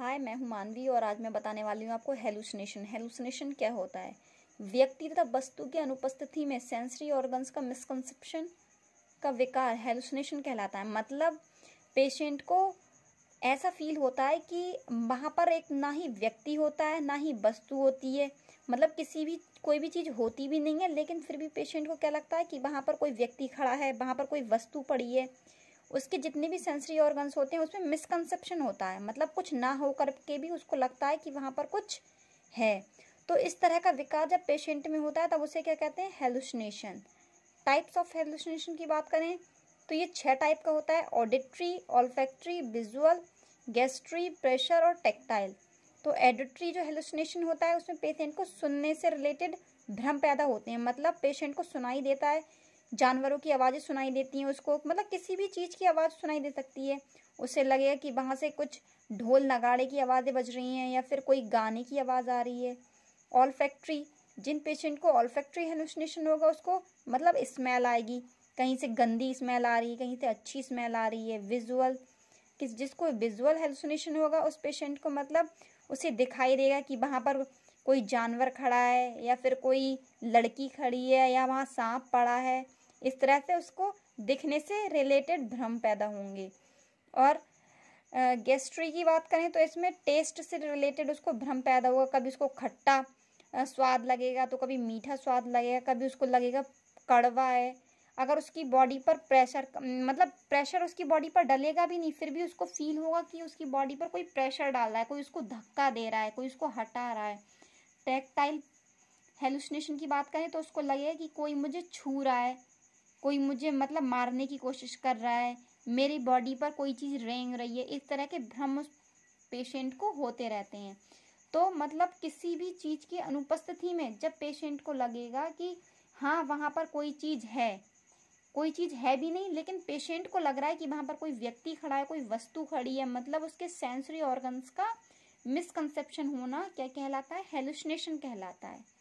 हाय मैं हूं मानवी और आज मैं बताने वाली हूं आपको हेलुसिनेशन हेलुसिनेशन क्या होता है व्यक्ति तथा वस्तु की अनुपस्थिति में सेंसरी ऑर्गन्स का मिसकंसेप्शन का विकार हेलुसिनेशन कहलाता है मतलब पेशेंट को ऐसा फील होता है कि वहाँ पर एक ना ही व्यक्ति होता है ना ही वस्तु होती है मतलब किसी भी कोई भी चीज़ होती भी नहीं है लेकिन फिर भी पेशेंट को क्या लगता है कि वहाँ पर कोई व्यक्ति खड़ा है वहाँ पर कोई वस्तु पड़ी है उसके जितने भी सेंसरी ऑर्गन्स होते हैं उसमें मिसकंसेप्शन होता है मतलब कुछ ना हो कर के भी उसको लगता है कि वहाँ पर कुछ है तो इस तरह का विकार जब पेशेंट में होता है तब उसे क्या कहते हैं हेलुसिनेशन टाइप्स ऑफ हेलुसिनेशन की बात करें तो ये छह टाइप का होता है auditory olfactory visual gustatory pressure और टेक्टाइल तो एडिट्री जो हेलुसिनेशन होता है उसमें पेशेंट को सुनने से रिलेटेड भ्रम पैदा होते हैं मतलब पेशेंट को सुनाई देता है जानवरों की आवाज़ें सुनाई देती हैं उसको मतलब किसी भी चीज़ की आवाज़ सुनाई दे सकती है उसे लगेगा कि वहाँ से कुछ ढोल नगाड़े की आवाज़ें बज रही हैं या फिर कोई गाने की आवाज़ आ रही है ऑल फैक्ट्री जिन पेशेंट को ऑल फैक्ट्री हेलुसिनेशन होगा उसको मतलब स्मेल आएगी कहीं से गंदी स्मेल आ रही है कहीं से अच्छी स्मेल आ रही है विजुअल किस जिसको विजुअल हेलुसिनेशन होगा उस पेशेंट को मतलब उसे दिखाई देगा कि वहाँ पर कोई जानवर खड़ा है या फिर कोई लड़की खड़ी है या वहाँ सांप पड़ा है इस तरह से उसको दिखने से रिलेटेड भ्रम पैदा होंगे और गेस्ट्री की बात करें तो इसमें टेस्ट से रिलेटेड उसको भ्रम पैदा होगा कभी उसको खट्टा स्वाद लगेगा तो कभी मीठा स्वाद लगेगा कभी उसको लगेगा कड़वा है अगर उसकी बॉडी पर प्रेशर मतलब प्रेशर उसकी बॉडी पर डलेगा भी नहीं फिर भी उसको फील होगा कि उसकी बॉडी पर कोई प्रेशर डाल रहा है कोई उसको धक्का दे रहा है कोई उसको हटा रहा है टेक्टाइल हेलुसिनेशन की बात करें तो उसको लगेगा कि कोई मुझे छू रहा है कोई मुझे मतलब मारने की कोशिश कर रहा है मेरी बॉडी पर कोई चीज़ रेंग रही है इस तरह के भ्रम उस पेशेंट को होते रहते हैं तो मतलब किसी भी चीज़ की अनुपस्थिति में जब पेशेंट को लगेगा कि हाँ वहाँ पर कोई चीज़ है कोई चीज़ है भी नहीं लेकिन पेशेंट को लग रहा है कि वहाँ पर कोई व्यक्ति खड़ा है कोई वस्तु खड़ी है मतलब उसके सेंसरी ऑर्गन्स का मिसकंसेप्शन होना क्या कहलाता है हेलुसिनेशन कहलाता है